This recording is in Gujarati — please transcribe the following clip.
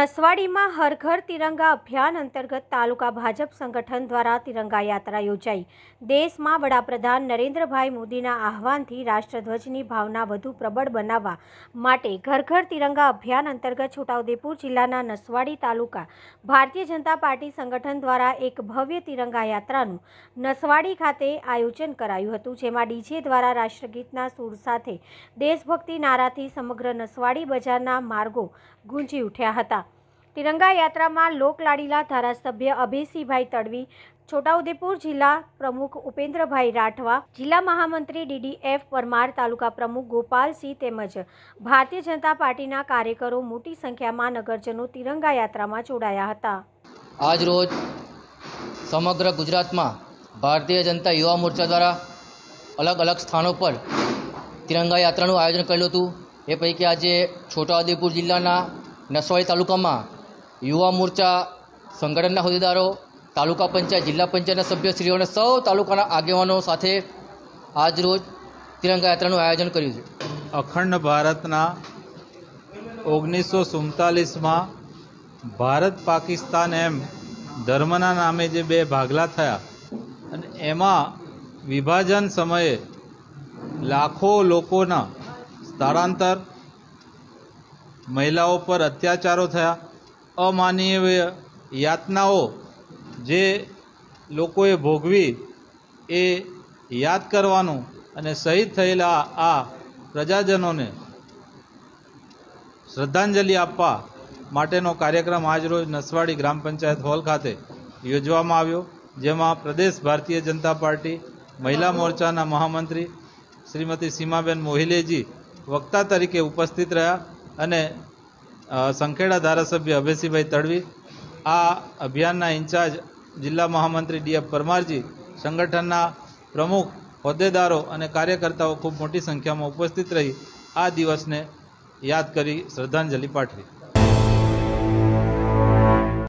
નસવાડીમાં હરઘર તિરંગા અભિયાન અંતર્ગત તાલુકા ભાજપ સંગઠન દ્વારા તિરંગા યાત્રા યોજાઈ દેશમાં વડાપ્રધાન નરેન્દ્રભાઈ મોદીના આહવાનથી રાષ્ટ્રધ્વજની ભાવના વધુ પ્રબળ બનાવવા માટે ઘરઘર તિરંગા અભિયાન અંતર્ગત છોટાઉદેપુર જિલ્લાના નસવાડી તાલુકા ભારતીય જનતા પાર્ટી સંગઠન દ્વારા એક ભવ્ય તિરંગા યાત્રાનું નસવાડી ખાતે આયોજન કરાયું હતું જેમાં ડીજે દ્વારા રાષ્ટ્રગીતના સૂર સાથે દેશભક્તિ નારાથી સમગ્ર નસવાડી બજારના માર્ગો ગુંજી ઉઠ્યા હતા તિરંગા યાત્રામાં લોકલાડીલા ધારાસભ્ય અભયસિંહભાઈ તડવી છોટાઉદેપુર જિલ્લા પ્રમુખ ઉપેન્દ્રભાઈ રાઠવા જિલ્લા મહામંત્રી ડીડીએફ પરમાર તાલુકા પ્રમુખ ગોપાલસિંહ તેમજ ભારતીય જનતા પાર્ટીના કાર્યકરો મોટી સંખ્યામાં નગરજનો તિરંગા યાત્રામાં જોડાયા હતા આજ રોજ સમગ્ર ગુજરાતમાં ભારતીય જનતા યુવા મોરચા દ્વારા અલગ અલગ સ્થાનો પર તિરંગા યાત્રાનું આયોજન કરેલું હતું એ પૈકી આજે છોટાઉદેપુર જિલ્લાના નસવાડી તાલુકામાં યુવા મોરચા સંગઠનના હોદ્દેદારો તાલુકા પંચાયત જિલ્લા પંચાયતના સભ્યશ્રીઓ અને સૌ તાલુકાના આગેવાનો સાથે આજરોજ તિરંગા યાત્રાનું આયોજન કર્યું છે અખંડ ભારતના ઓગણીસો સુડતાલીસમાં ભારત પાકિસ્તાન એમ ધર્મના નામે જે બે ભાગલા થયા અને એમાં વિભાજન સમયે લાખો લોકોના સ્થળાંતર મહિલાઓ પર અત્યાચારો થયા અમાનવીય યાતનાઓ જે લોકોએ ભોગવી એ યાદ કરવાનું અને શહીદ થયેલા આ પ્રજાજનોને શ્રદ્ધાંજલિ આપવા માટેનો કાર્યક્રમ આજરોજ નસવાડી ગ્રામ પંચાયત હોલ ખાતે યોજવામાં આવ્યો જેમાં પ્રદેશ ભારતીય જનતા પાર્ટી મહિલા મોરચાના મહામંત્રી શ્રીમતી સીમાબેન મોહિલેજી વક્તા તરીકે ઉપસ્થિત રહ્યા અને સંખેડા ધારાસભ્ય અભયસિંહભાઈ તડવી આ અભિયાનના ઇન્ચાર્જ જિલ્લા મહામંત્રી ડીએફ પરમારજી સંગઠનના પ્રમુખ હોદ્દેદારો અને કાર્યકર્તાઓ ખૂબ મોટી સંખ્યામાં ઉપસ્થિત રહી આ દિવસને યાદ કરી શ્રદ્ધાંજલિ પાઠવી